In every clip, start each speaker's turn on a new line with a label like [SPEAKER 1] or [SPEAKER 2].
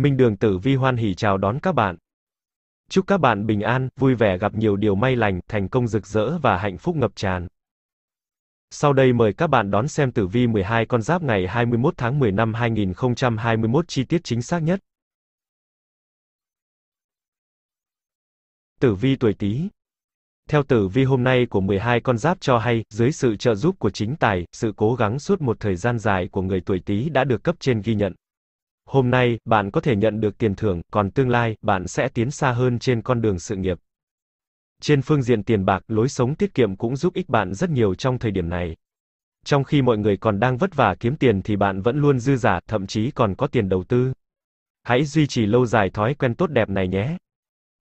[SPEAKER 1] Minh Đường Tử Vi hoan hỉ chào đón các bạn. Chúc các bạn bình an, vui vẻ gặp nhiều điều may lành, thành công rực rỡ và hạnh phúc ngập tràn. Sau đây mời các bạn đón xem tử vi 12 con giáp ngày 21 tháng 10 năm 2021 chi tiết chính xác nhất. Tử vi tuổi Tý. Theo tử vi hôm nay của 12 con giáp cho hay, dưới sự trợ giúp của chính tài, sự cố gắng suốt một thời gian dài của người tuổi Tý đã được cấp trên ghi nhận. Hôm nay, bạn có thể nhận được tiền thưởng, còn tương lai, bạn sẽ tiến xa hơn trên con đường sự nghiệp. Trên phương diện tiền bạc, lối sống tiết kiệm cũng giúp ích bạn rất nhiều trong thời điểm này. Trong khi mọi người còn đang vất vả kiếm tiền thì bạn vẫn luôn dư giả, thậm chí còn có tiền đầu tư. Hãy duy trì lâu dài thói quen tốt đẹp này nhé.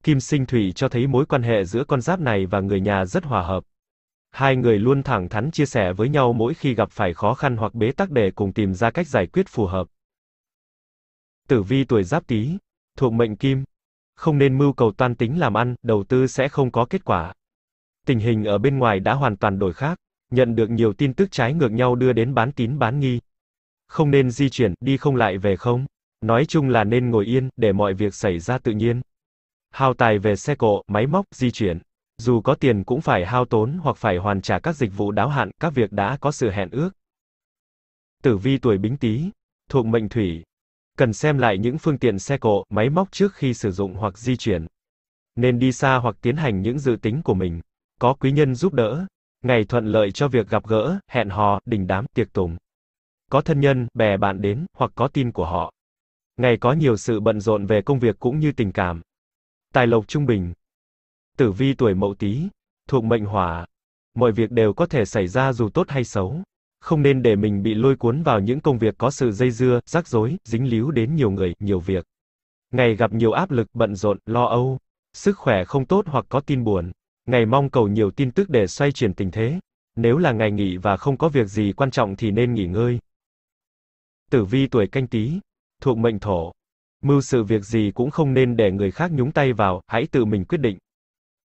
[SPEAKER 1] Kim Sinh Thủy cho thấy mối quan hệ giữa con giáp này và người nhà rất hòa hợp. Hai người luôn thẳng thắn chia sẻ với nhau mỗi khi gặp phải khó khăn hoặc bế tắc để cùng tìm ra cách giải quyết phù hợp. Tử vi tuổi giáp tý, thuộc mệnh kim. Không nên mưu cầu toan tính làm ăn, đầu tư sẽ không có kết quả. Tình hình ở bên ngoài đã hoàn toàn đổi khác, nhận được nhiều tin tức trái ngược nhau đưa đến bán tín bán nghi. Không nên di chuyển, đi không lại về không. Nói chung là nên ngồi yên, để mọi việc xảy ra tự nhiên. Hao tài về xe cộ, máy móc, di chuyển. Dù có tiền cũng phải hao tốn hoặc phải hoàn trả các dịch vụ đáo hạn, các việc đã có sự hẹn ước. Tử vi tuổi bính tý, thuộc mệnh thủy, cần xem lại những phương tiện xe cộ, máy móc trước khi sử dụng hoặc di chuyển. Nên đi xa hoặc tiến hành những dự tính của mình. Có quý nhân giúp đỡ, ngày thuận lợi cho việc gặp gỡ, hẹn hò, đình đám, tiệc tùng. Có thân nhân, bè bạn đến, hoặc có tin của họ. Ngày có nhiều sự bận rộn về công việc cũng như tình cảm. Tài lộc trung bình. Tử vi tuổi mậu tý, thuộc mệnh hỏa. Mọi việc đều có thể xảy ra dù tốt hay xấu không nên để mình bị lôi cuốn vào những công việc có sự dây dưa, rắc rối, dính líu đến nhiều người, nhiều việc. Ngày gặp nhiều áp lực, bận rộn, lo âu, sức khỏe không tốt hoặc có tin buồn. Ngày mong cầu nhiều tin tức để xoay chuyển tình thế. Nếu là ngày nghỉ và không có việc gì quan trọng thì nên nghỉ ngơi. Tử vi tuổi canh tí, thuộc mệnh thổ. Mưu sự việc gì cũng không nên để người khác nhúng tay vào, hãy tự mình quyết định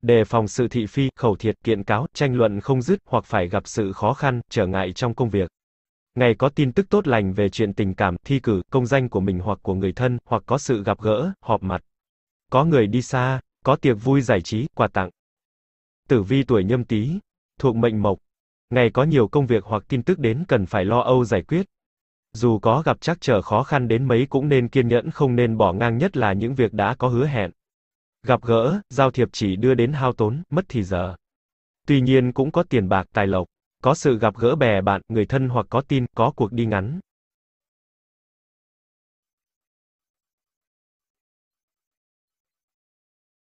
[SPEAKER 1] đề phòng sự thị phi, khẩu thiệt, kiện cáo, tranh luận không dứt hoặc phải gặp sự khó khăn, trở ngại trong công việc. Ngày có tin tức tốt lành về chuyện tình cảm, thi cử, công danh của mình hoặc của người thân, hoặc có sự gặp gỡ, họp mặt. Có người đi xa, có tiệc vui giải trí, quà tặng. Tử vi tuổi nhâm tý, thuộc mệnh mộc. Ngày có nhiều công việc hoặc tin tức đến cần phải lo âu giải quyết. Dù có gặp trắc trở khó khăn đến mấy cũng nên kiên nhẫn không nên bỏ ngang nhất là những việc đã có hứa hẹn. Gặp gỡ, giao thiệp chỉ đưa đến hao tốn, mất thì giờ. Tuy nhiên cũng có tiền bạc tài lộc, có sự gặp gỡ bè bạn, người thân hoặc có tin, có cuộc đi ngắn.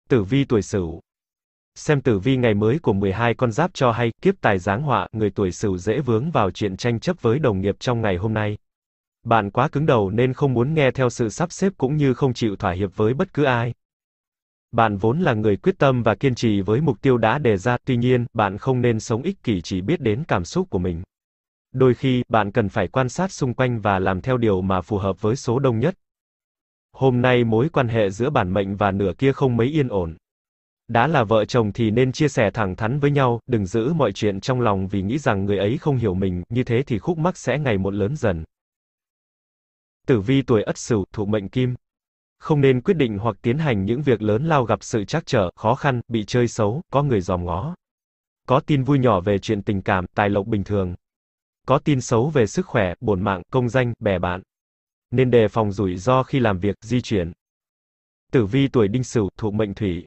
[SPEAKER 1] Tử vi tuổi Sửu. Xem tử vi ngày mới của 12 con giáp cho hay, kiếp tài giáng họa, người tuổi Sửu dễ vướng vào chuyện tranh chấp với đồng nghiệp trong ngày hôm nay. Bạn quá cứng đầu nên không muốn nghe theo sự sắp xếp cũng như không chịu thỏa hiệp với bất cứ ai. Bạn vốn là người quyết tâm và kiên trì với mục tiêu đã đề ra, tuy nhiên, bạn không nên sống ích kỷ chỉ biết đến cảm xúc của mình. Đôi khi, bạn cần phải quan sát xung quanh và làm theo điều mà phù hợp với số đông nhất. Hôm nay mối quan hệ giữa bản mệnh và nửa kia không mấy yên ổn. Đã là vợ chồng thì nên chia sẻ thẳng thắn với nhau, đừng giữ mọi chuyện trong lòng vì nghĩ rằng người ấy không hiểu mình, như thế thì khúc mắc sẽ ngày một lớn dần. Tử vi tuổi Ất Sửu, thuộc mệnh Kim, không nên quyết định hoặc tiến hành những việc lớn lao gặp sự trắc trở, khó khăn, bị chơi xấu, có người dòm ngó. Có tin vui nhỏ về chuyện tình cảm, tài lộc bình thường. Có tin xấu về sức khỏe, bổn mạng, công danh, bè bạn. Nên đề phòng rủi ro khi làm việc, di chuyển. Tử vi tuổi đinh sửu thuộc mệnh thủy.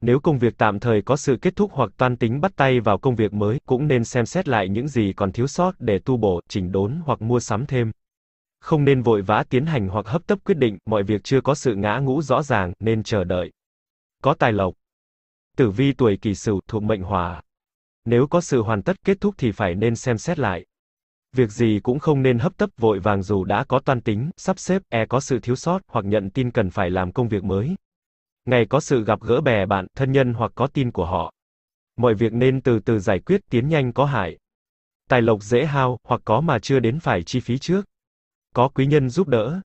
[SPEAKER 1] Nếu công việc tạm thời có sự kết thúc hoặc toan tính bắt tay vào công việc mới, cũng nên xem xét lại những gì còn thiếu sót để tu bổ, chỉnh đốn hoặc mua sắm thêm không nên vội vã tiến hành hoặc hấp tấp quyết định, mọi việc chưa có sự ngã ngũ rõ ràng, nên chờ đợi. Có tài lộc. Tử vi tuổi kỷ sửu thuộc mệnh hỏa. Nếu có sự hoàn tất kết thúc thì phải nên xem xét lại. Việc gì cũng không nên hấp tấp vội vàng dù đã có toan tính, sắp xếp, e có sự thiếu sót hoặc nhận tin cần phải làm công việc mới. Ngày có sự gặp gỡ bè bạn, thân nhân hoặc có tin của họ. Mọi việc nên từ từ giải quyết, tiến nhanh có hại. Tài lộc dễ hao, hoặc có mà chưa đến phải chi phí trước có quý nhân giúp đỡ.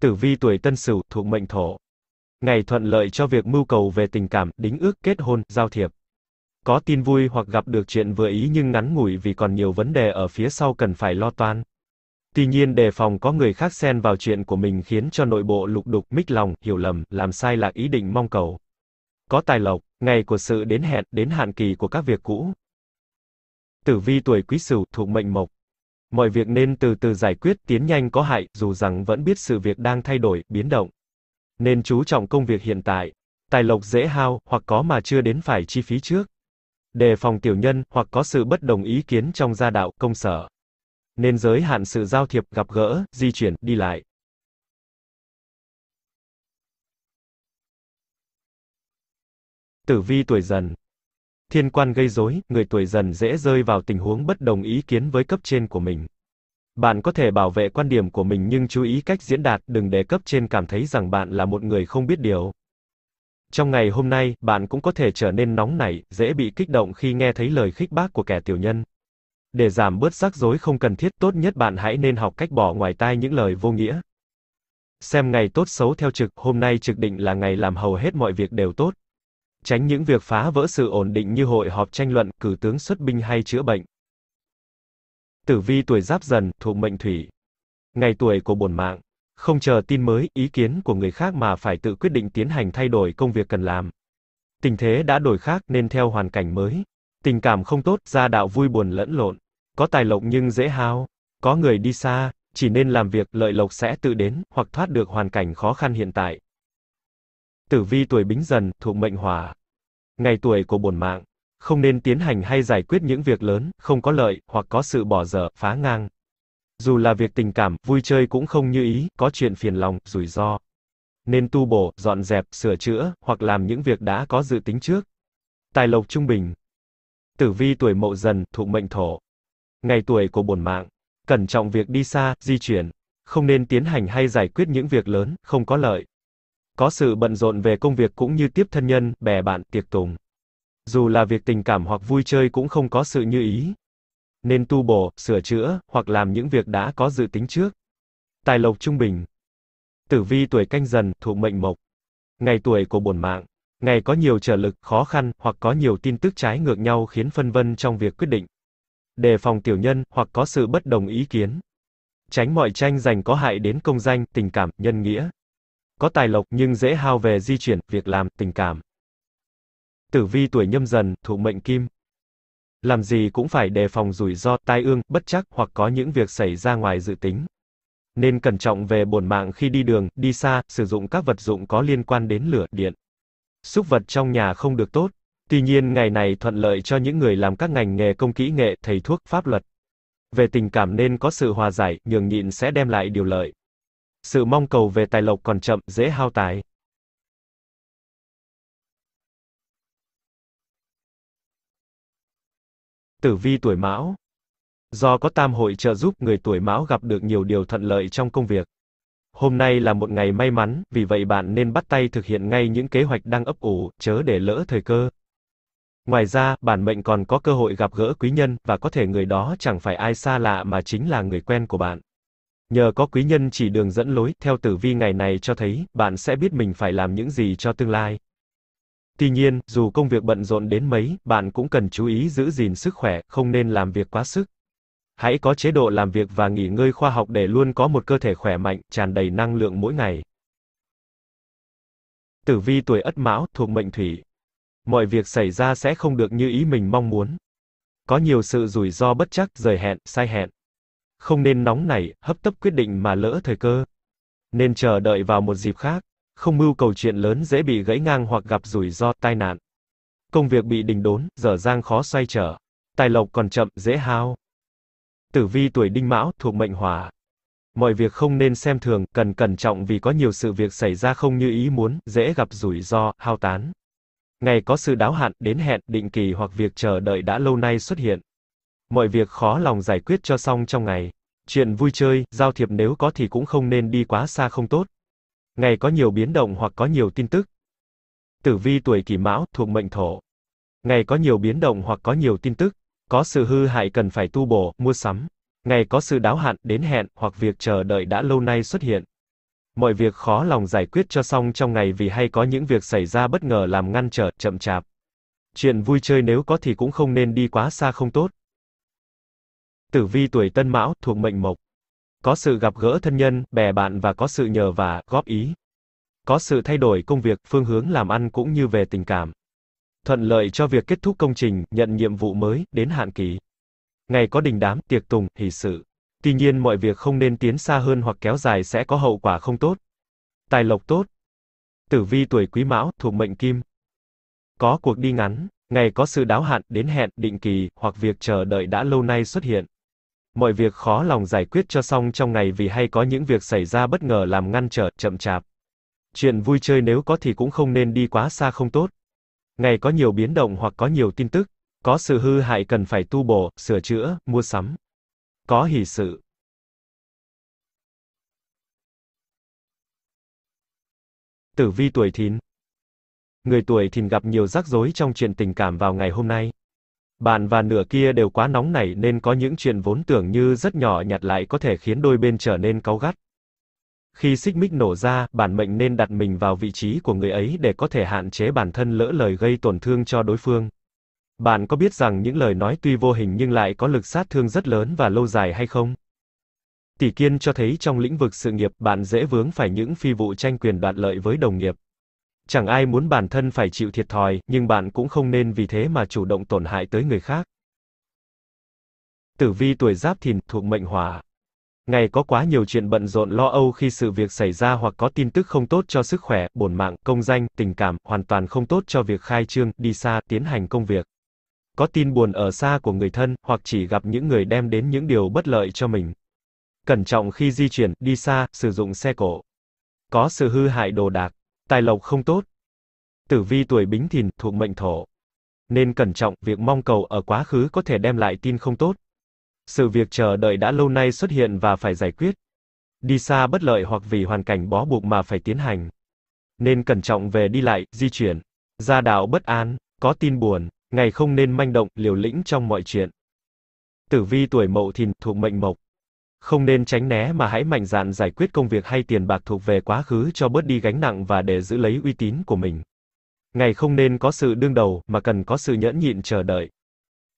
[SPEAKER 1] Tử vi tuổi Tân Sửu thuộc mệnh Thổ. Ngày thuận lợi cho việc mưu cầu về tình cảm, đính ước, kết hôn, giao thiệp. Có tin vui hoặc gặp được chuyện vừa ý nhưng ngắn ngủi vì còn nhiều vấn đề ở phía sau cần phải lo toan. Tuy nhiên đề phòng có người khác xen vào chuyện của mình khiến cho nội bộ lục đục, mích lòng, hiểu lầm, làm sai lạc ý định mong cầu. Có tài lộc, ngày của sự đến hẹn, đến hạn kỳ của các việc cũ. Tử vi tuổi Quý Sửu thuộc mệnh Mộc. Mọi việc nên từ từ giải quyết, tiến nhanh có hại, dù rằng vẫn biết sự việc đang thay đổi, biến động. Nên chú trọng công việc hiện tại. Tài lộc dễ hao, hoặc có mà chưa đến phải chi phí trước. Đề phòng tiểu nhân, hoặc có sự bất đồng ý kiến trong gia đạo, công sở. Nên giới hạn sự giao thiệp, gặp gỡ, di chuyển, đi lại. Tử vi tuổi dần, thiên quan gây rối, người tuổi dần dễ rơi vào tình huống bất đồng ý kiến với cấp trên của mình. Bạn có thể bảo vệ quan điểm của mình nhưng chú ý cách diễn đạt, đừng để cấp trên cảm thấy rằng bạn là một người không biết điều. Trong ngày hôm nay, bạn cũng có thể trở nên nóng nảy, dễ bị kích động khi nghe thấy lời khích bác của kẻ tiểu nhân. Để giảm bớt rắc rối không cần thiết, tốt nhất bạn hãy nên học cách bỏ ngoài tai những lời vô nghĩa. Xem ngày tốt xấu theo trực, hôm nay trực định là ngày làm hầu hết mọi việc đều tốt tránh những việc phá vỡ sự ổn định như hội họp tranh luận, cử tướng xuất binh hay chữa bệnh. Tử vi tuổi giáp dần, thuộc mệnh thủy. Ngày tuổi của bổn mạng. Không chờ tin mới, ý kiến của người khác mà phải tự quyết định tiến hành thay đổi công việc cần làm. Tình thế đã đổi khác nên theo hoàn cảnh mới. Tình cảm không tốt, gia đạo vui buồn lẫn lộn. Có tài lộc nhưng dễ hao. Có người đi xa, chỉ nên làm việc lợi lộc sẽ tự đến, hoặc thoát được hoàn cảnh khó khăn hiện tại. Tử vi tuổi Bính Dần, thuộc mệnh Hỏa. Ngày tuổi của bổn mạng, không nên tiến hành hay giải quyết những việc lớn, không có lợi, hoặc có sự bỏ dở, phá ngang. Dù là việc tình cảm, vui chơi cũng không như ý, có chuyện phiền lòng, rủi ro. Nên tu bổ, dọn dẹp, sửa chữa, hoặc làm những việc đã có dự tính trước. Tài lộc trung bình. Tử vi tuổi Mậu Dần, thuộc mệnh Thổ. Ngày tuổi của bổn mạng, cẩn trọng việc đi xa, di chuyển, không nên tiến hành hay giải quyết những việc lớn, không có lợi, có sự bận rộn về công việc cũng như tiếp thân nhân, bè bạn, tiệc tùng. Dù là việc tình cảm hoặc vui chơi cũng không có sự như ý. Nên tu bổ, sửa chữa, hoặc làm những việc đã có dự tính trước. Tài lộc trung bình. Tử vi tuổi canh dần, thuộc mệnh mộc. Ngày tuổi của bổn mạng. Ngày có nhiều trở lực, khó khăn, hoặc có nhiều tin tức trái ngược nhau khiến phân vân trong việc quyết định. Đề phòng tiểu nhân, hoặc có sự bất đồng ý kiến. Tránh mọi tranh giành có hại đến công danh, tình cảm, nhân nghĩa có tài lộc nhưng dễ hao về di chuyển, việc làm, tình cảm. Tử vi tuổi nhâm dần, thụ mệnh kim. Làm gì cũng phải đề phòng rủi ro, tai ương, bất chắc, hoặc có những việc xảy ra ngoài dự tính. Nên cẩn trọng về bổn mạng khi đi đường, đi xa, sử dụng các vật dụng có liên quan đến lửa, điện. Xúc vật trong nhà không được tốt. Tuy nhiên ngày này thuận lợi cho những người làm các ngành nghề công kỹ nghệ, thầy thuốc, pháp luật. Về tình cảm nên có sự hòa giải, nhường nhịn sẽ đem lại điều lợi sự mong cầu về tài lộc còn chậm, dễ hao tài. Tử vi tuổi Mão Do có tam hội trợ giúp người tuổi Mão gặp được nhiều điều thuận lợi trong công việc. Hôm nay là một ngày may mắn, vì vậy bạn nên bắt tay thực hiện ngay những kế hoạch đang ấp ủ, chớ để lỡ thời cơ. Ngoài ra, bản mệnh còn có cơ hội gặp gỡ quý nhân, và có thể người đó chẳng phải ai xa lạ mà chính là người quen của bạn. Nhờ có quý nhân chỉ đường dẫn lối, theo tử vi ngày này cho thấy, bạn sẽ biết mình phải làm những gì cho tương lai. Tuy nhiên, dù công việc bận rộn đến mấy, bạn cũng cần chú ý giữ gìn sức khỏe, không nên làm việc quá sức. Hãy có chế độ làm việc và nghỉ ngơi khoa học để luôn có một cơ thể khỏe mạnh, tràn đầy năng lượng mỗi ngày. Tử vi tuổi Ất Mão thuộc mệnh Thủy. Mọi việc xảy ra sẽ không được như ý mình mong muốn. Có nhiều sự rủi ro bất chắc, rời hẹn, sai hẹn. Không nên nóng nảy, hấp tấp quyết định mà lỡ thời cơ. Nên chờ đợi vào một dịp khác, không mưu cầu chuyện lớn dễ bị gãy ngang hoặc gặp rủi ro, tai nạn. Công việc bị đình đốn, dở dang khó xoay trở. Tài lộc còn chậm, dễ hao. Tử vi tuổi đinh mão, thuộc mệnh hỏa. Mọi việc không nên xem thường, cần cẩn trọng vì có nhiều sự việc xảy ra không như ý muốn, dễ gặp rủi ro, hao tán. Ngày có sự đáo hạn, đến hẹn, định kỳ hoặc việc chờ đợi đã lâu nay xuất hiện. Mọi việc khó lòng giải quyết cho xong trong ngày. Chuyện vui chơi, giao thiệp nếu có thì cũng không nên đi quá xa không tốt. Ngày có nhiều biến động hoặc có nhiều tin tức. Tử vi tuổi kỷ mão, thuộc mệnh thổ. Ngày có nhiều biến động hoặc có nhiều tin tức. Có sự hư hại cần phải tu bổ, mua sắm. Ngày có sự đáo hạn, đến hẹn, hoặc việc chờ đợi đã lâu nay xuất hiện. Mọi việc khó lòng giải quyết cho xong trong ngày vì hay có những việc xảy ra bất ngờ làm ngăn trở, chậm chạp. Chuyện vui chơi nếu có thì cũng không nên đi quá xa không tốt. Tử vi tuổi Tân Mão thuộc mệnh Mộc. Có sự gặp gỡ thân nhân, bè bạn và có sự nhờ vả, góp ý. Có sự thay đổi công việc, phương hướng làm ăn cũng như về tình cảm. Thuận lợi cho việc kết thúc công trình, nhận nhiệm vụ mới đến hạn kỳ. Ngày có đình đám, tiệc tùng, hỷ sự. Tuy nhiên mọi việc không nên tiến xa hơn hoặc kéo dài sẽ có hậu quả không tốt. Tài lộc tốt. Tử vi tuổi Quý Mão thuộc mệnh Kim. Có cuộc đi ngắn, ngày có sự đáo hạn, đến hẹn, định kỳ, hoặc việc chờ đợi đã lâu nay xuất hiện. Mọi việc khó lòng giải quyết cho xong trong ngày vì hay có những việc xảy ra bất ngờ làm ngăn trở, chậm chạp. Chuyện vui chơi nếu có thì cũng không nên đi quá xa không tốt. Ngày có nhiều biến động hoặc có nhiều tin tức, có sự hư hại cần phải tu bổ, sửa chữa, mua sắm. Có hỷ sự. Tử vi tuổi thìn. Người tuổi thìn gặp nhiều rắc rối trong chuyện tình cảm vào ngày hôm nay. Bạn và nửa kia đều quá nóng nảy nên có những chuyện vốn tưởng như rất nhỏ nhặt lại có thể khiến đôi bên trở nên cáu gắt. Khi xích mích nổ ra, bản mệnh nên đặt mình vào vị trí của người ấy để có thể hạn chế bản thân lỡ lời gây tổn thương cho đối phương. Bạn có biết rằng những lời nói tuy vô hình nhưng lại có lực sát thương rất lớn và lâu dài hay không? Tỷ Kiên cho thấy trong lĩnh vực sự nghiệp, bạn dễ vướng phải những phi vụ tranh quyền đoạt lợi với đồng nghiệp. Chẳng ai muốn bản thân phải chịu thiệt thòi, nhưng bạn cũng không nên vì thế mà chủ động tổn hại tới người khác. Tử vi tuổi giáp thìn, thuộc mệnh hỏa. Ngày có quá nhiều chuyện bận rộn lo âu khi sự việc xảy ra hoặc có tin tức không tốt cho sức khỏe, bổn mạng, công danh, tình cảm, hoàn toàn không tốt cho việc khai trương, đi xa, tiến hành công việc. Có tin buồn ở xa của người thân, hoặc chỉ gặp những người đem đến những điều bất lợi cho mình. Cẩn trọng khi di chuyển, đi xa, sử dụng xe cổ. Có sự hư hại đồ đạc tài lộc không tốt. Tử vi tuổi bính thìn thuộc mệnh thổ. Nên cẩn trọng, việc mong cầu ở quá khứ có thể đem lại tin không tốt. Sự việc chờ đợi đã lâu nay xuất hiện và phải giải quyết. Đi xa bất lợi hoặc vì hoàn cảnh bó buộc mà phải tiến hành. Nên cẩn trọng về đi lại, di chuyển. Gia đạo bất an, có tin buồn, ngày không nên manh động, liều lĩnh trong mọi chuyện. Tử vi tuổi mậu thìn thuộc mệnh mộc không nên tránh né mà hãy mạnh dạn giải quyết công việc hay tiền bạc thuộc về quá khứ cho bớt đi gánh nặng và để giữ lấy uy tín của mình. Ngày không nên có sự đương đầu mà cần có sự nhẫn nhịn chờ đợi.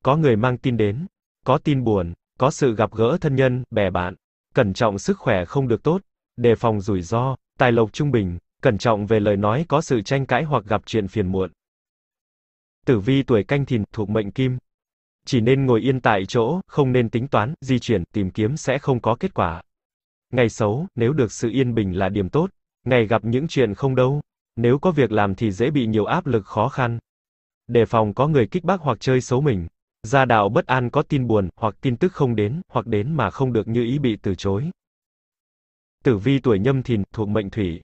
[SPEAKER 1] Có người mang tin đến, có tin buồn, có sự gặp gỡ thân nhân, bè bạn. Cẩn trọng sức khỏe không được tốt, đề phòng rủi ro, tài lộc trung bình, cẩn trọng về lời nói có sự tranh cãi hoặc gặp chuyện phiền muộn. Tử vi tuổi canh thìn thuộc mệnh kim, chỉ nên ngồi yên tại chỗ, không nên tính toán, di chuyển, tìm kiếm sẽ không có kết quả. Ngày xấu, nếu được sự yên bình là điểm tốt, ngày gặp những chuyện không đâu, nếu có việc làm thì dễ bị nhiều áp lực khó khăn. Đề phòng có người kích bác hoặc chơi xấu mình. Gia đạo bất an có tin buồn, hoặc tin tức không đến, hoặc đến mà không được như ý bị từ chối. Tử vi tuổi nhâm thìn, thuộc mệnh thủy.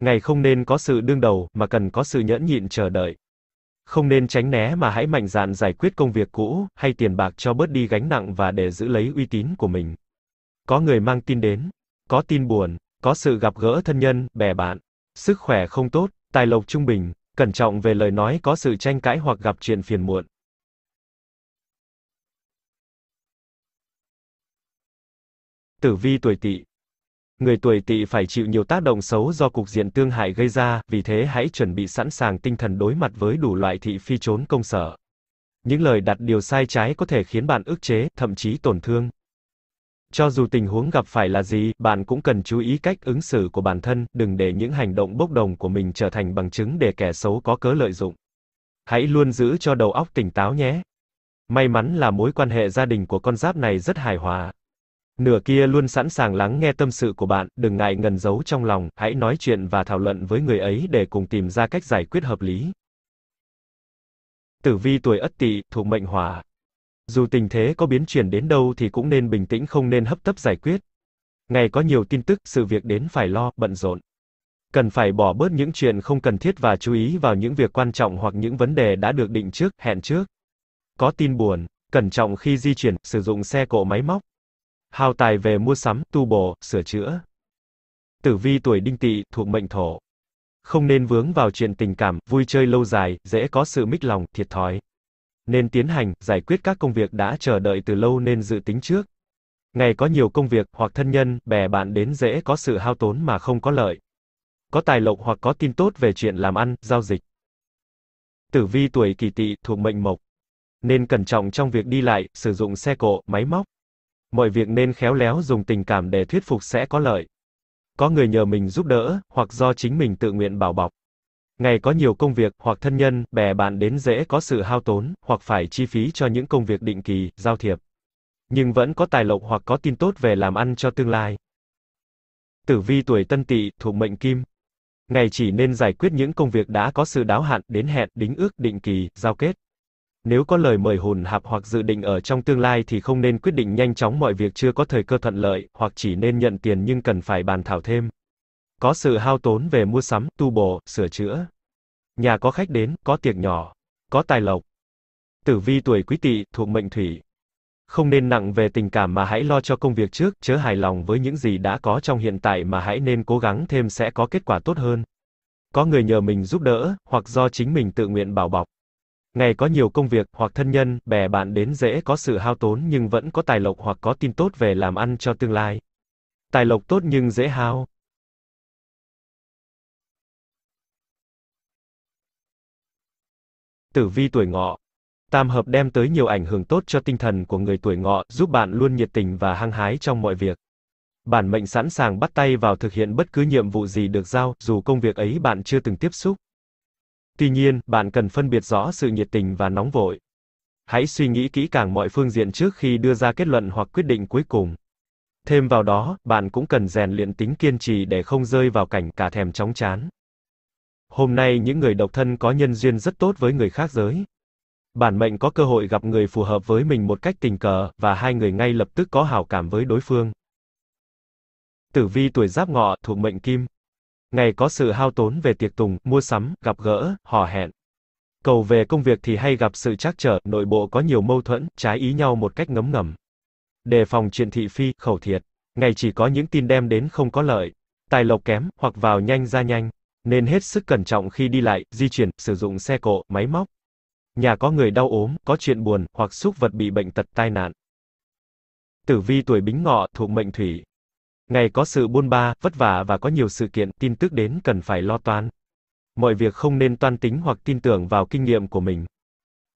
[SPEAKER 1] Ngày không nên có sự đương đầu, mà cần có sự nhẫn nhịn chờ đợi không nên tránh né mà hãy mạnh dạn giải quyết công việc cũ hay tiền bạc cho bớt đi gánh nặng và để giữ lấy uy tín của mình. Có người mang tin đến, có tin buồn, có sự gặp gỡ thân nhân, bè bạn, sức khỏe không tốt, tài lộc trung bình, cẩn trọng về lời nói có sự tranh cãi hoặc gặp chuyện phiền muộn. Tử vi tuổi Tỵ người tuổi tỵ phải chịu nhiều tác động xấu do cục diện tương hại gây ra, vì thế hãy chuẩn bị sẵn sàng tinh thần đối mặt với đủ loại thị phi trốn công sở. Những lời đặt điều sai trái có thể khiến bạn ức chế, thậm chí tổn thương. Cho dù tình huống gặp phải là gì, bạn cũng cần chú ý cách ứng xử của bản thân, đừng để những hành động bốc đồng của mình trở thành bằng chứng để kẻ xấu có cớ lợi dụng. Hãy luôn giữ cho đầu óc tỉnh táo nhé. May mắn là mối quan hệ gia đình của con giáp này rất hài hòa. Nửa kia luôn sẵn sàng lắng nghe tâm sự của bạn, đừng ngại ngần giấu trong lòng, hãy nói chuyện và thảo luận với người ấy để cùng tìm ra cách giải quyết hợp lý. Tử vi tuổi Ất Tỵ, thuộc mệnh Hỏa. Dù tình thế có biến chuyển đến đâu thì cũng nên bình tĩnh không nên hấp tấp giải quyết. Ngày có nhiều tin tức, sự việc đến phải lo, bận rộn. Cần phải bỏ bớt những chuyện không cần thiết và chú ý vào những việc quan trọng hoặc những vấn đề đã được định trước, hẹn trước. Có tin buồn, cẩn trọng khi di chuyển, sử dụng xe cộ máy móc. Hao tài về mua sắm, tu bổ, sửa chữa. Tử vi tuổi đinh tỵ, thuộc mệnh thổ. Không nên vướng vào chuyện tình cảm, vui chơi lâu dài, dễ có sự mích lòng, thiệt thòi. Nên tiến hành, giải quyết các công việc đã chờ đợi từ lâu nên dự tính trước. Ngày có nhiều công việc, hoặc thân nhân, bè bạn đến dễ có sự hao tốn mà không có lợi. Có tài lộc hoặc có tin tốt về chuyện làm ăn, giao dịch. Tử vi tuổi kỷ tỵ thuộc mệnh mộc. Nên cẩn trọng trong việc đi lại, sử dụng xe cộ, máy móc mọi việc nên khéo léo dùng tình cảm để thuyết phục sẽ có lợi. Có người nhờ mình giúp đỡ, hoặc do chính mình tự nguyện bảo bọc. Ngày có nhiều công việc, hoặc thân nhân, bè bạn đến dễ có sự hao tốn, hoặc phải chi phí cho những công việc định kỳ, giao thiệp. Nhưng vẫn có tài lộc hoặc có tin tốt về làm ăn cho tương lai. Tử vi tuổi tân tỵ, thuộc mệnh kim. Ngày chỉ nên giải quyết những công việc đã có sự đáo hạn, đến hẹn, đính ước, định kỳ, giao kết. Nếu có lời mời hùn hạp hoặc dự định ở trong tương lai thì không nên quyết định nhanh chóng mọi việc chưa có thời cơ thuận lợi, hoặc chỉ nên nhận tiền nhưng cần phải bàn thảo thêm. Có sự hao tốn về mua sắm, tu bổ, sửa chữa. Nhà có khách đến, có tiệc nhỏ, có tài lộc. Tử vi tuổi quý tỵ, thuộc mệnh thủy. Không nên nặng về tình cảm mà hãy lo cho công việc trước, chớ hài lòng với những gì đã có trong hiện tại mà hãy nên cố gắng thêm sẽ có kết quả tốt hơn. Có người nhờ mình giúp đỡ, hoặc do chính mình tự nguyện bảo bọc. Ngày có nhiều công việc, hoặc thân nhân, bè bạn đến dễ có sự hao tốn nhưng vẫn có tài lộc hoặc có tin tốt về làm ăn cho tương lai. Tài lộc tốt nhưng dễ hao. Tử vi tuổi ngọ. Tam hợp đem tới nhiều ảnh hưởng tốt cho tinh thần của người tuổi ngọ, giúp bạn luôn nhiệt tình và hăng hái trong mọi việc. Bản mệnh sẵn sàng bắt tay vào thực hiện bất cứ nhiệm vụ gì được giao, dù công việc ấy bạn chưa từng tiếp xúc. Tuy nhiên, bạn cần phân biệt rõ sự nhiệt tình và nóng vội. Hãy suy nghĩ kỹ càng mọi phương diện trước khi đưa ra kết luận hoặc quyết định cuối cùng. Thêm vào đó, bạn cũng cần rèn luyện tính kiên trì để không rơi vào cảnh cả thèm chóng chán. Hôm nay những người độc thân có nhân duyên rất tốt với người khác giới. Bản mệnh có cơ hội gặp người phù hợp với mình một cách tình cờ và hai người ngay lập tức có hảo cảm với đối phương. Tử vi tuổi Giáp Ngọ thuộc mệnh Kim, Ngày có sự hao tốn về tiệc tùng, mua sắm, gặp gỡ, hò hẹn. Cầu về công việc thì hay gặp sự trắc trở, nội bộ có nhiều mâu thuẫn, trái ý nhau một cách ngấm ngầm. Đề phòng chuyện thị phi, khẩu thiệt. Ngày chỉ có những tin đem đến không có lợi, tài lộc kém, hoặc vào nhanh ra nhanh. Nên hết sức cẩn trọng khi đi lại, di chuyển, sử dụng xe cộ, máy móc. Nhà có người đau ốm, có chuyện buồn, hoặc xúc vật bị bệnh tật tai nạn. Tử vi tuổi bính ngọ, thuộc mệnh thủy, Ngày có sự buôn ba, vất vả và có nhiều sự kiện, tin tức đến cần phải lo toan. Mọi việc không nên toan tính hoặc tin tưởng vào kinh nghiệm của mình.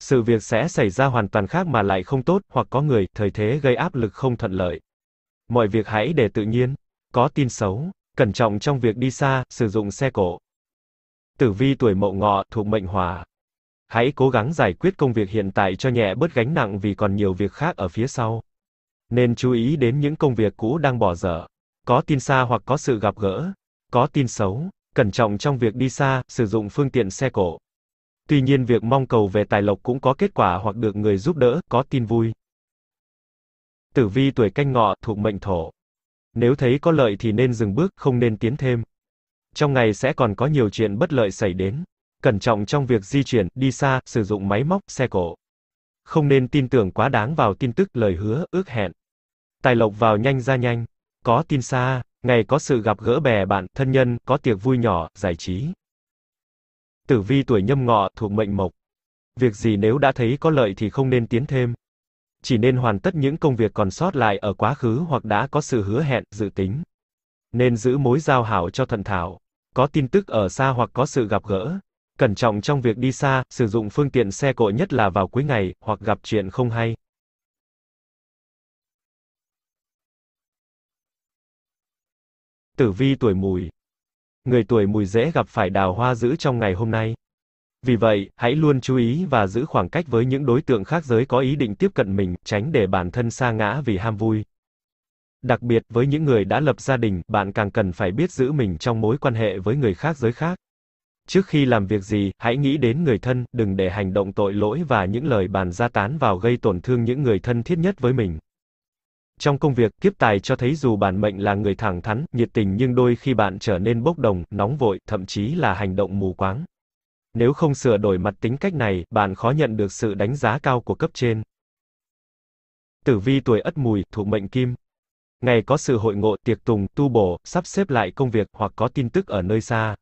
[SPEAKER 1] Sự việc sẽ xảy ra hoàn toàn khác mà lại không tốt, hoặc có người, thời thế gây áp lực không thuận lợi. Mọi việc hãy để tự nhiên. Có tin xấu, cẩn trọng trong việc đi xa, sử dụng xe cổ. Tử vi tuổi mậu ngọ thuộc mệnh hỏa. Hãy cố gắng giải quyết công việc hiện tại cho nhẹ bớt gánh nặng vì còn nhiều việc khác ở phía sau. Nên chú ý đến những công việc cũ đang bỏ dở có tin xa hoặc có sự gặp gỡ, có tin xấu, cẩn trọng trong việc đi xa, sử dụng phương tiện xe cộ. Tuy nhiên việc mong cầu về tài lộc cũng có kết quả hoặc được người giúp đỡ, có tin vui. Tử vi tuổi canh ngọ thuộc mệnh thổ. Nếu thấy có lợi thì nên dừng bước, không nên tiến thêm. Trong ngày sẽ còn có nhiều chuyện bất lợi xảy đến. Cẩn trọng trong việc di chuyển, đi xa, sử dụng máy móc, xe cộ. Không nên tin tưởng quá đáng vào tin tức, lời hứa, ước hẹn. Tài lộc vào nhanh ra nhanh có tin xa, ngày có sự gặp gỡ bè bạn, thân nhân, có tiệc vui nhỏ, giải trí. Tử vi tuổi nhâm ngọ thuộc mệnh mộc. Việc gì nếu đã thấy có lợi thì không nên tiến thêm. Chỉ nên hoàn tất những công việc còn sót lại ở quá khứ hoặc đã có sự hứa hẹn, dự tính. Nên giữ mối giao hảo cho thận thảo. Có tin tức ở xa hoặc có sự gặp gỡ. Cẩn trọng trong việc đi xa, sử dụng phương tiện xe cộ nhất là vào cuối ngày, hoặc gặp chuyện không hay. Tử vi tuổi mùi. Người tuổi mùi dễ gặp phải đào hoa dữ trong ngày hôm nay. Vì vậy, hãy luôn chú ý và giữ khoảng cách với những đối tượng khác giới có ý định tiếp cận mình, tránh để bản thân xa ngã vì ham vui. Đặc biệt, với những người đã lập gia đình, bạn càng cần phải biết giữ mình trong mối quan hệ với người khác giới khác. Trước khi làm việc gì, hãy nghĩ đến người thân, đừng để hành động tội lỗi và những lời bàn ra tán vào gây tổn thương những người thân thiết nhất với mình. Trong công việc, kiếp tài cho thấy dù bản mệnh là người thẳng thắn, nhiệt tình nhưng đôi khi bạn trở nên bốc đồng, nóng vội, thậm chí là hành động mù quáng. Nếu không sửa đổi mặt tính cách này, bạn khó nhận được sự đánh giá cao của cấp trên. Tử vi tuổi Ất Mùi, thuộc mệnh Kim. Ngày có sự hội ngộ, tiệc tùng, tu bổ, sắp xếp lại công việc hoặc có tin tức ở nơi xa.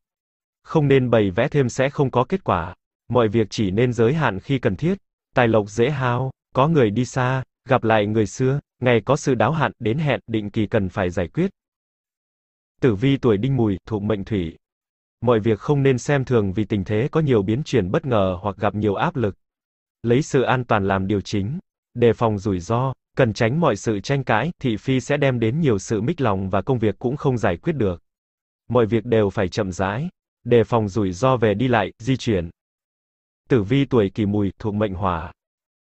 [SPEAKER 1] Không nên bày vẽ thêm sẽ không có kết quả. Mọi việc chỉ nên giới hạn khi cần thiết. Tài lộc dễ hao, có người đi xa, gặp lại người xưa, Ngày có sự đáo hạn đến hẹn định kỳ cần phải giải quyết. Tử vi tuổi đinh mùi, thuộc mệnh thủy. Mọi việc không nên xem thường vì tình thế có nhiều biến chuyển bất ngờ hoặc gặp nhiều áp lực. Lấy sự an toàn làm điều chính, đề phòng rủi ro, cần tránh mọi sự tranh cãi, thị phi sẽ đem đến nhiều sự mích lòng và công việc cũng không giải quyết được. Mọi việc đều phải chậm rãi, đề phòng rủi ro về đi lại, di chuyển. Tử vi tuổi kỷ mùi, thuộc mệnh hỏa.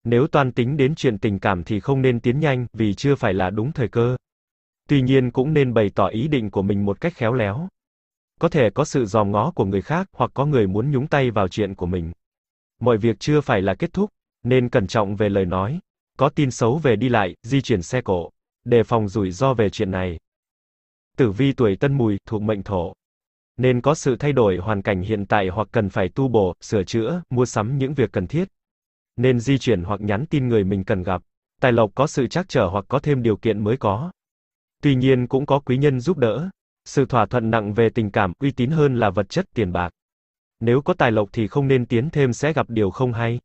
[SPEAKER 1] Nếu toan tính đến chuyện tình cảm thì không nên tiến nhanh, vì chưa phải là đúng thời cơ. Tuy nhiên cũng nên bày tỏ ý định của mình một cách khéo léo. Có thể có sự dòm ngó của người khác hoặc có người muốn nhúng tay vào chuyện của mình. Mọi việc chưa phải là kết thúc, nên cẩn trọng về lời nói. Có tin xấu về đi lại, di chuyển xe cộ, đề phòng rủi ro về chuyện này. Tử vi tuổi Tân Mùi thuộc mệnh Thổ, nên có sự thay đổi hoàn cảnh hiện tại hoặc cần phải tu bổ, sửa chữa, mua sắm những việc cần thiết nên di chuyển hoặc nhắn tin người mình cần gặp. Tài lộc có sự trắc trở hoặc có thêm điều kiện mới có. Tuy nhiên cũng có quý nhân giúp đỡ. Sự thỏa thuận nặng về tình cảm, uy tín hơn là vật chất tiền bạc. Nếu có tài lộc thì không nên tiến thêm sẽ gặp điều không hay.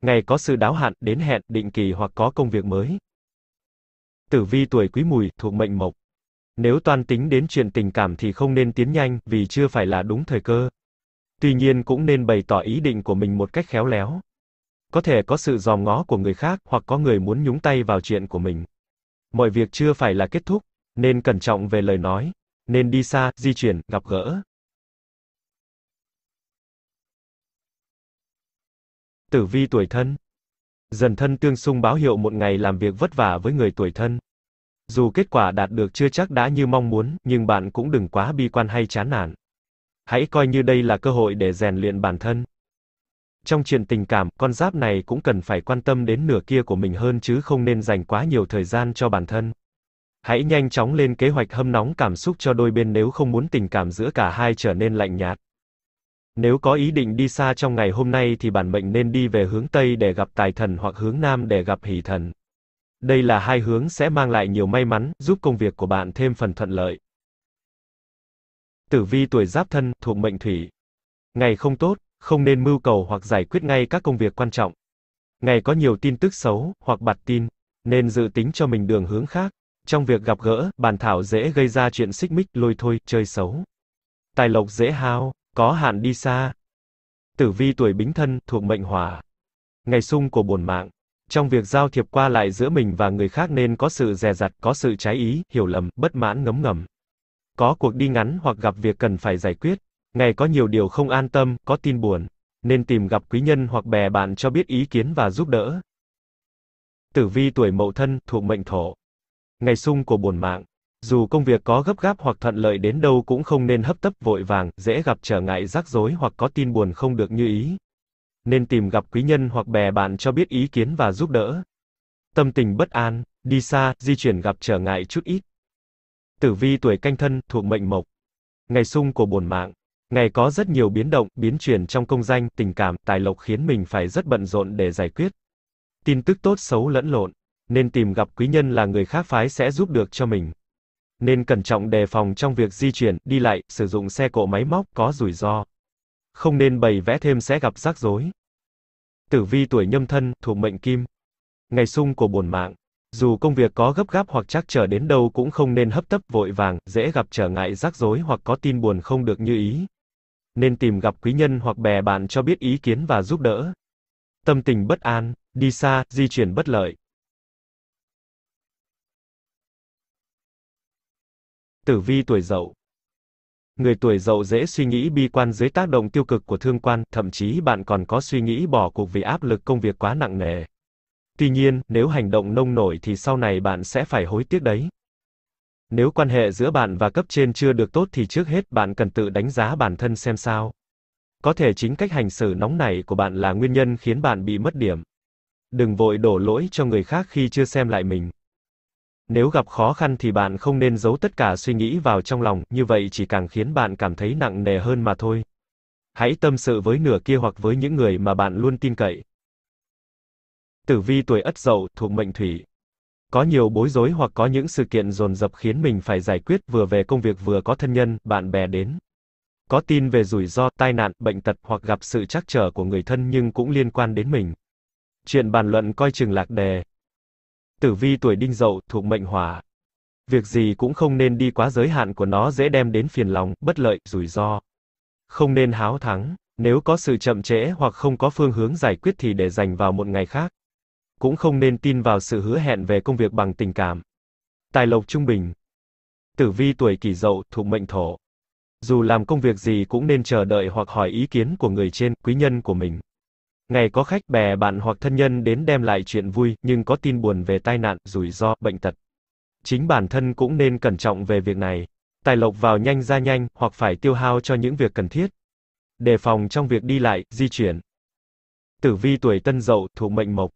[SPEAKER 1] Ngày có sự đáo hạn, đến hẹn, định kỳ hoặc có công việc mới. Tử vi tuổi quý mùi, thuộc mệnh mộc. Nếu toan tính đến chuyện tình cảm thì không nên tiến nhanh, vì chưa phải là đúng thời cơ. Tuy nhiên cũng nên bày tỏ ý định của mình một cách khéo léo có thể có sự dòm ngó của người khác hoặc có người muốn nhúng tay vào chuyện của mình. Mọi việc chưa phải là kết thúc, nên cẩn trọng về lời nói, nên đi xa, di chuyển, gặp gỡ. Tử vi tuổi thân Dần thân tương xung báo hiệu một ngày làm việc vất vả với người tuổi thân. Dù kết quả đạt được chưa chắc đã như mong muốn, nhưng bạn cũng đừng quá bi quan hay chán nản. Hãy coi như đây là cơ hội để rèn luyện bản thân. Trong chuyện tình cảm, con giáp này cũng cần phải quan tâm đến nửa kia của mình hơn chứ không nên dành quá nhiều thời gian cho bản thân. Hãy nhanh chóng lên kế hoạch hâm nóng cảm xúc cho đôi bên nếu không muốn tình cảm giữa cả hai trở nên lạnh nhạt. Nếu có ý định đi xa trong ngày hôm nay thì bản mệnh nên đi về hướng Tây để gặp tài thần hoặc hướng Nam để gặp hỷ thần. Đây là hai hướng sẽ mang lại nhiều may mắn, giúp công việc của bạn thêm phần thuận lợi. Tử vi tuổi giáp thân, thuộc mệnh thủy. Ngày không tốt, không nên mưu cầu hoặc giải quyết ngay các công việc quan trọng. Ngày có nhiều tin tức xấu hoặc bạt tin, nên dự tính cho mình đường hướng khác. Trong việc gặp gỡ, bàn thảo dễ gây ra chuyện xích mích, lôi thôi, chơi xấu. Tài lộc dễ hao, có hạn đi xa. Tử vi tuổi bính thân, thuộc mệnh hỏa. Ngày sung của bổn mạng. Trong việc giao thiệp qua lại giữa mình và người khác nên có sự dè dặt, có sự trái ý, hiểu lầm, bất mãn ngấm ngầm. Có cuộc đi ngắn hoặc gặp việc cần phải giải quyết. Ngày có nhiều điều không an tâm, có tin buồn, nên tìm gặp quý nhân hoặc bè bạn cho biết ý kiến và giúp đỡ. Tử vi tuổi mậu thân, thuộc mệnh thổ. Ngày sung của buồn mạng. Dù công việc có gấp gáp hoặc thuận lợi đến đâu cũng không nên hấp tấp vội vàng, dễ gặp trở ngại rắc rối hoặc có tin buồn không được như ý. Nên tìm gặp quý nhân hoặc bè bạn cho biết ý kiến và giúp đỡ. Tâm tình bất an, đi xa, di chuyển gặp trở ngại chút ít. Tử vi tuổi canh thân, thuộc mệnh mộc. Ngày sung của buồn mạng. Ngày có rất nhiều biến động, biến chuyển trong công danh, tình cảm, tài lộc khiến mình phải rất bận rộn để giải quyết. Tin tức tốt xấu lẫn lộn, nên tìm gặp quý nhân là người khác phái sẽ giúp được cho mình. Nên cẩn trọng đề phòng trong việc di chuyển, đi lại, sử dụng xe cộ máy móc có rủi ro. Không nên bày vẽ thêm sẽ gặp rắc rối. Tử vi tuổi nhâm thân, thuộc mệnh kim. Ngày sung của bổn mạng. Dù công việc có gấp gáp hoặc chắc trở đến đâu cũng không nên hấp tấp vội vàng, dễ gặp trở ngại rắc rối hoặc có tin buồn không được như ý nên tìm gặp quý nhân hoặc bè bạn cho biết ý kiến và giúp đỡ. Tâm tình bất an, đi xa, di chuyển bất lợi. Tử vi tuổi dậu Người tuổi dậu dễ suy nghĩ bi quan dưới tác động tiêu cực của thương quan, thậm chí bạn còn có suy nghĩ bỏ cuộc vì áp lực công việc quá nặng nề. Tuy nhiên, nếu hành động nông nổi thì sau này bạn sẽ phải hối tiếc đấy. Nếu quan hệ giữa bạn và cấp trên chưa được tốt thì trước hết bạn cần tự đánh giá bản thân xem sao. Có thể chính cách hành xử nóng nảy của bạn là nguyên nhân khiến bạn bị mất điểm. Đừng vội đổ lỗi cho người khác khi chưa xem lại mình. Nếu gặp khó khăn thì bạn không nên giấu tất cả suy nghĩ vào trong lòng, như vậy chỉ càng khiến bạn cảm thấy nặng nề hơn mà thôi. Hãy tâm sự với nửa kia hoặc với những người mà bạn luôn tin cậy. Tử vi tuổi Ất Dậu thuộc mệnh Thủy, có nhiều bối rối hoặc có những sự kiện dồn dập khiến mình phải giải quyết vừa về công việc vừa có thân nhân, bạn bè đến. Có tin về rủi ro, tai nạn, bệnh tật hoặc gặp sự trắc trở của người thân nhưng cũng liên quan đến mình. Chuyện bàn luận coi chừng lạc đề. Tử vi tuổi đinh dậu thuộc mệnh hỏa. Việc gì cũng không nên đi quá giới hạn của nó dễ đem đến phiền lòng, bất lợi, rủi ro. Không nên háo thắng, nếu có sự chậm trễ hoặc không có phương hướng giải quyết thì để dành vào một ngày khác cũng không nên tin vào sự hứa hẹn về công việc bằng tình cảm. Tài lộc trung bình. Tử vi tuổi kỷ dậu thuộc mệnh thổ. Dù làm công việc gì cũng nên chờ đợi hoặc hỏi ý kiến của người trên, quý nhân của mình. Ngày có khách bè bạn hoặc thân nhân đến đem lại chuyện vui, nhưng có tin buồn về tai nạn, rủi ro, bệnh tật. Chính bản thân cũng nên cẩn trọng về việc này. Tài lộc vào nhanh ra nhanh, hoặc phải tiêu hao cho những việc cần thiết. Đề phòng trong việc đi lại, di chuyển. Tử vi tuổi tân dậu, thuộc mệnh mộc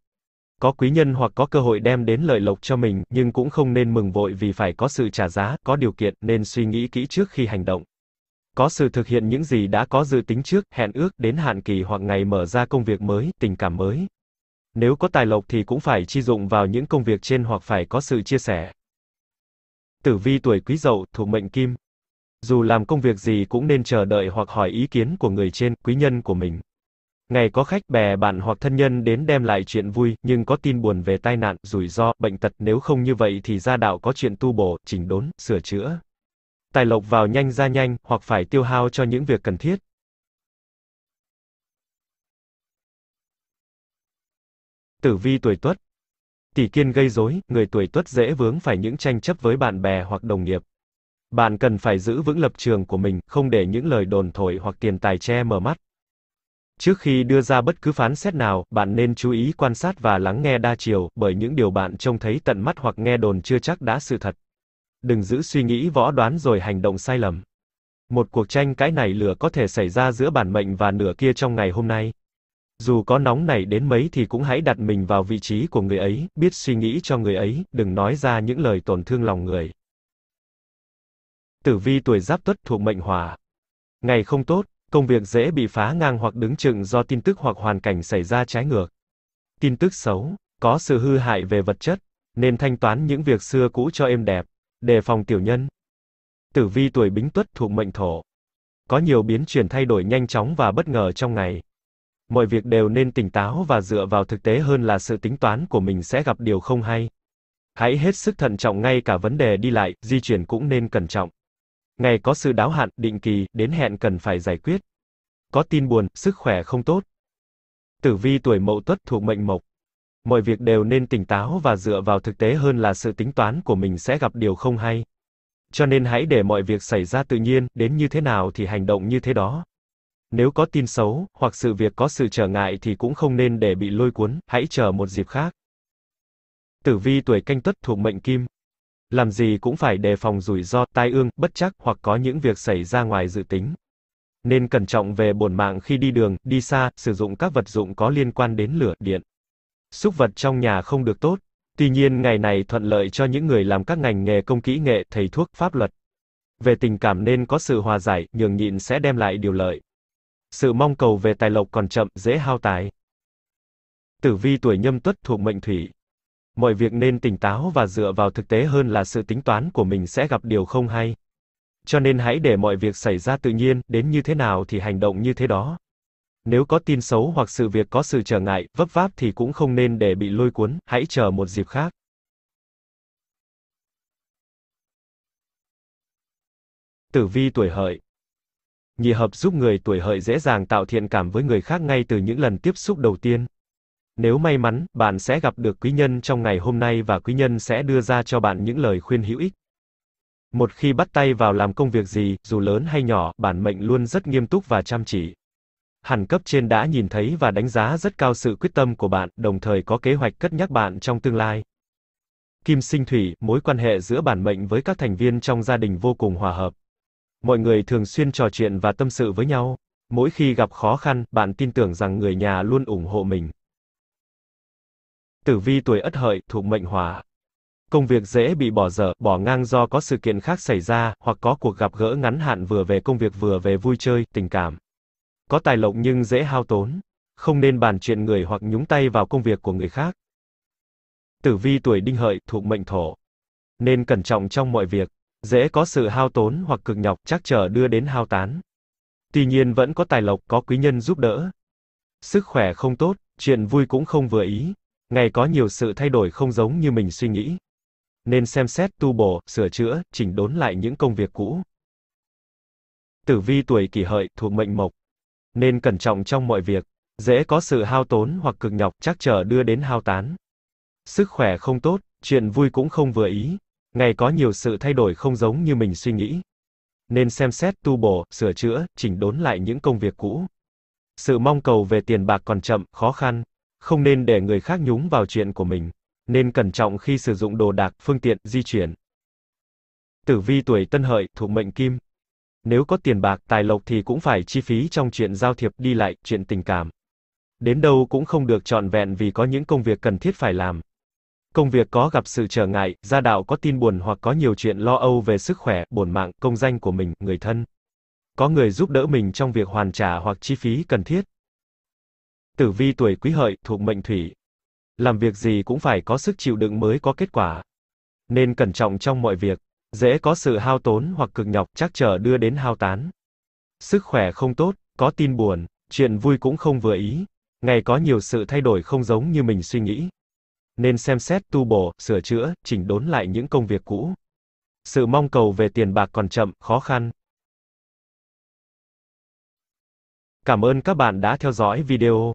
[SPEAKER 1] có quý nhân hoặc có cơ hội đem đến lợi lộc cho mình, nhưng cũng không nên mừng vội vì phải có sự trả giá, có điều kiện, nên suy nghĩ kỹ trước khi hành động. Có sự thực hiện những gì đã có dự tính trước, hẹn ước, đến hạn kỳ hoặc ngày mở ra công việc mới, tình cảm mới. Nếu có tài lộc thì cũng phải chi dụng vào những công việc trên hoặc phải có sự chia sẻ. Tử vi tuổi quý dậu, thuộc mệnh kim. Dù làm công việc gì cũng nên chờ đợi hoặc hỏi ý kiến của người trên, quý nhân của mình. Ngày có khách bè bạn hoặc thân nhân đến đem lại chuyện vui, nhưng có tin buồn về tai nạn, rủi ro, bệnh tật, nếu không như vậy thì gia đạo có chuyện tu bổ, chỉnh đốn, sửa chữa. Tài lộc vào nhanh ra nhanh, hoặc phải tiêu hao cho những việc cần thiết. Tử vi tuổi Tuất. Tỷ kiên gây rối, người tuổi Tuất dễ vướng phải những tranh chấp với bạn bè hoặc đồng nghiệp. Bạn cần phải giữ vững lập trường của mình, không để những lời đồn thổi hoặc tiền tài che mờ mắt. Trước khi đưa ra bất cứ phán xét nào, bạn nên chú ý quan sát và lắng nghe đa chiều, bởi những điều bạn trông thấy tận mắt hoặc nghe đồn chưa chắc đã sự thật. Đừng giữ suy nghĩ võ đoán rồi hành động sai lầm. Một cuộc tranh cãi này lửa có thể xảy ra giữa bản mệnh và nửa kia trong ngày hôm nay. Dù có nóng nảy đến mấy thì cũng hãy đặt mình vào vị trí của người ấy, biết suy nghĩ cho người ấy, đừng nói ra những lời tổn thương lòng người. Tử vi tuổi Giáp Tuất thuộc mệnh Hỏa. Ngày không tốt, công việc dễ bị phá ngang hoặc đứng chừng do tin tức hoặc hoàn cảnh xảy ra trái ngược. Tin tức xấu, có sự hư hại về vật chất, nên thanh toán những việc xưa cũ cho êm đẹp, đề phòng tiểu nhân. Tử vi tuổi Bính Tuất thuộc mệnh Thổ. Có nhiều biến chuyển thay đổi nhanh chóng và bất ngờ trong ngày. Mọi việc đều nên tỉnh táo và dựa vào thực tế hơn là sự tính toán của mình sẽ gặp điều không hay. Hãy hết sức thận trọng ngay cả vấn đề đi lại, di chuyển cũng nên cẩn trọng. Ngày có sự đáo hạn, định kỳ, đến hẹn cần phải giải quyết. Có tin buồn, sức khỏe không tốt. Tử vi tuổi mậu tuất thuộc mệnh mộc. Mọi việc đều nên tỉnh táo và dựa vào thực tế hơn là sự tính toán của mình sẽ gặp điều không hay. Cho nên hãy để mọi việc xảy ra tự nhiên, đến như thế nào thì hành động như thế đó. Nếu có tin xấu, hoặc sự việc có sự trở ngại thì cũng không nên để bị lôi cuốn, hãy chờ một dịp khác. Tử vi tuổi canh tuất thuộc mệnh kim làm gì cũng phải đề phòng rủi ro, tai ương, bất chắc hoặc có những việc xảy ra ngoài dự tính. Nên cẩn trọng về bổn mạng khi đi đường, đi xa, sử dụng các vật dụng có liên quan đến lửa, điện. Xúc vật trong nhà không được tốt. Tuy nhiên ngày này thuận lợi cho những người làm các ngành nghề công kỹ nghệ, thầy thuốc, pháp luật. Về tình cảm nên có sự hòa giải, nhường nhịn sẽ đem lại điều lợi. Sự mong cầu về tài lộc còn chậm, dễ hao tài. Tử vi tuổi nhâm tuất thuộc mệnh thủy, mọi việc nên tỉnh táo và dựa vào thực tế hơn là sự tính toán của mình sẽ gặp điều không hay. Cho nên hãy để mọi việc xảy ra tự nhiên, đến như thế nào thì hành động như thế đó. Nếu có tin xấu hoặc sự việc có sự trở ngại, vấp váp thì cũng không nên để bị lôi cuốn, hãy chờ một dịp khác. Tử vi tuổi hợi Nhị hợp giúp người tuổi hợi dễ dàng tạo thiện cảm với người khác ngay từ những lần tiếp xúc đầu tiên. Nếu may mắn, bạn sẽ gặp được quý nhân trong ngày hôm nay và quý nhân sẽ đưa ra cho bạn những lời khuyên hữu ích. Một khi bắt tay vào làm công việc gì, dù lớn hay nhỏ, bản mệnh luôn rất nghiêm túc và chăm chỉ. Hẳn cấp trên đã nhìn thấy và đánh giá rất cao sự quyết tâm của bạn, đồng thời có kế hoạch cất nhắc bạn trong tương lai. Kim sinh thủy, mối quan hệ giữa bản mệnh với các thành viên trong gia đình vô cùng hòa hợp. Mọi người thường xuyên trò chuyện và tâm sự với nhau. Mỗi khi gặp khó khăn, bạn tin tưởng rằng người nhà luôn ủng hộ mình. Tử vi tuổi Ất Hợi, thuộc mệnh Hỏa. Công việc dễ bị bỏ dở, bỏ ngang do có sự kiện khác xảy ra, hoặc có cuộc gặp gỡ ngắn hạn vừa về công việc vừa về vui chơi, tình cảm. Có tài lộc nhưng dễ hao tốn. Không nên bàn chuyện người hoặc nhúng tay vào công việc của người khác. Tử vi tuổi Đinh Hợi, thuộc mệnh Thổ. Nên cẩn trọng trong mọi việc, dễ có sự hao tốn hoặc cực nhọc chắc trở đưa đến hao tán. Tuy nhiên vẫn có tài lộc, có quý nhân giúp đỡ. Sức khỏe không tốt, chuyện vui cũng không vừa ý, Ngày có nhiều sự thay đổi không giống như mình suy nghĩ. Nên xem xét tu bổ, sửa chữa, chỉnh đốn lại những công việc cũ. Tử vi tuổi kỷ hợi thuộc mệnh mộc. Nên cẩn trọng trong mọi việc, dễ có sự hao tốn hoặc cực nhọc chắc trở đưa đến hao tán. Sức khỏe không tốt, chuyện vui cũng không vừa ý. Ngày có nhiều sự thay đổi không giống như mình suy nghĩ. Nên xem xét tu bổ, sửa chữa, chỉnh đốn lại những công việc cũ. Sự mong cầu về tiền bạc còn chậm, khó khăn, không nên để người khác nhúng vào chuyện của mình, nên cẩn trọng khi sử dụng đồ đạc, phương tiện, di chuyển. Tử vi tuổi Tân Hợi, thuộc mệnh Kim. Nếu có tiền bạc, tài lộc thì cũng phải chi phí trong chuyện giao thiệp đi lại, chuyện tình cảm. Đến đâu cũng không được trọn vẹn vì có những công việc cần thiết phải làm. Công việc có gặp sự trở ngại, gia đạo có tin buồn hoặc có nhiều chuyện lo âu về sức khỏe, bổn mạng, công danh của mình, người thân. Có người giúp đỡ mình trong việc hoàn trả hoặc chi phí cần thiết. Tử vi tuổi quý hợi thuộc mệnh thủy. Làm việc gì cũng phải có sức chịu đựng mới có kết quả. Nên cẩn trọng trong mọi việc, dễ có sự hao tốn hoặc cực nhọc chắc trở đưa đến hao tán. Sức khỏe không tốt, có tin buồn, chuyện vui cũng không vừa ý. Ngày có nhiều sự thay đổi không giống như mình suy nghĩ. Nên xem xét tu bổ, sửa chữa, chỉnh đốn lại những công việc cũ. Sự mong cầu về tiền bạc còn chậm, khó khăn, Cảm ơn các bạn đã theo dõi video.